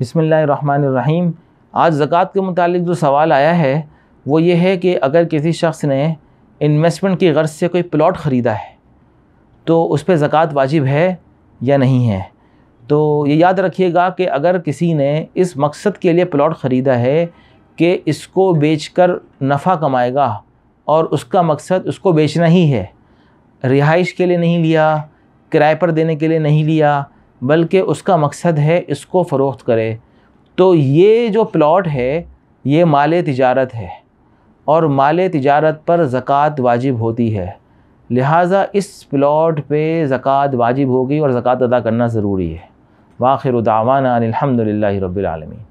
बिसमीम आज ज़क़़त के मुतालिक जो सवाल आया है वो ये है कि अगर किसी शख्स ने इन्वेस्टमेंट की गर्ज से कोई प्लॉट ख़रीदा है तो उस पर ज़क़़त वाजिब है या नहीं है तो ये याद रखिएगा कि अगर किसी ने इस मकसद के लिए प्लॉट ख़रीदा है कि इसको बेचकर नफ़ा कमाएगा और उसका मकसद उसको बेचना ही है रिहाइश के लिए नहीं लिया किराए पर देने के लिए नहीं लिया बल्कि उसका मकसद है इसको फ़रोख्त करे तो ये जो प्लॉट है ये माल तजारत है और माल तजारत पर ज़क़़त वाजिब होती है लिहाजा इस प्लॉट पे ज़क़़त वाजिब होगी और ज़क़़त अदा करना ज़रूरी है वाखिर दावाना अलहमदिल्ला रबालमी